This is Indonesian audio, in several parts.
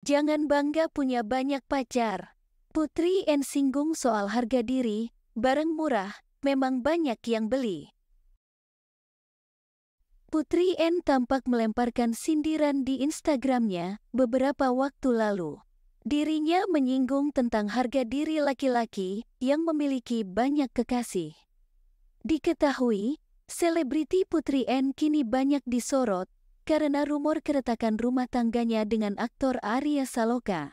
Jangan bangga punya banyak pacar. Putri N singgung soal harga diri, barang murah, memang banyak yang beli. Putri N tampak melemparkan sindiran di Instagramnya beberapa waktu lalu. Dirinya menyinggung tentang harga diri laki-laki yang memiliki banyak kekasih. Diketahui, selebriti Putri N kini banyak disorot karena rumor keretakan rumah tangganya dengan aktor Arya Saloka.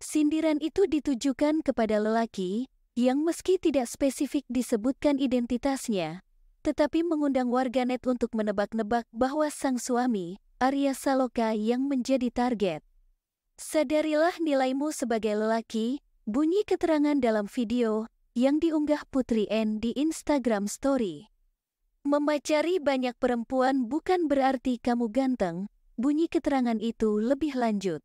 Sindiran itu ditujukan kepada lelaki yang meski tidak spesifik disebutkan identitasnya, tetapi mengundang warganet untuk menebak-nebak bahwa sang suami, Arya Saloka yang menjadi target. Sadarilah nilaimu sebagai lelaki, bunyi keterangan dalam video yang diunggah Putri N di Instagram Story. Memacari banyak perempuan bukan berarti kamu ganteng, bunyi keterangan itu lebih lanjut.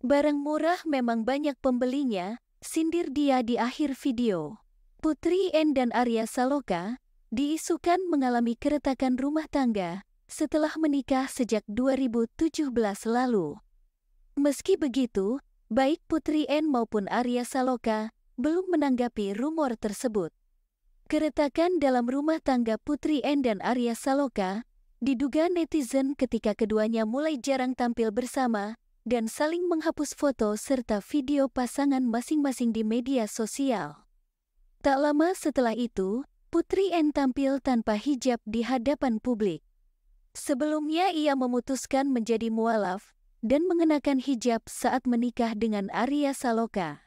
Barang murah memang banyak pembelinya, sindir dia di akhir video. Putri N dan Arya Saloka diisukan mengalami keretakan rumah tangga setelah menikah sejak 2017 lalu. Meski begitu, baik Putri N maupun Arya Saloka belum menanggapi rumor tersebut. Keretakan dalam rumah tangga Putri N dan Arya Saloka diduga netizen ketika keduanya mulai jarang tampil bersama dan saling menghapus foto serta video pasangan masing-masing di media sosial. Tak lama setelah itu, Putri N tampil tanpa hijab di hadapan publik. Sebelumnya ia memutuskan menjadi mualaf dan mengenakan hijab saat menikah dengan Arya Saloka.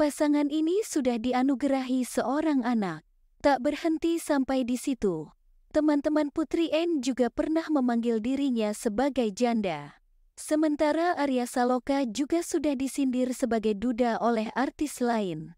Pasangan ini sudah dianugerahi seorang anak. Tak berhenti sampai di situ, teman-teman Putri Anne juga pernah memanggil dirinya sebagai janda. Sementara Arya Saloka juga sudah disindir sebagai duda oleh artis lain.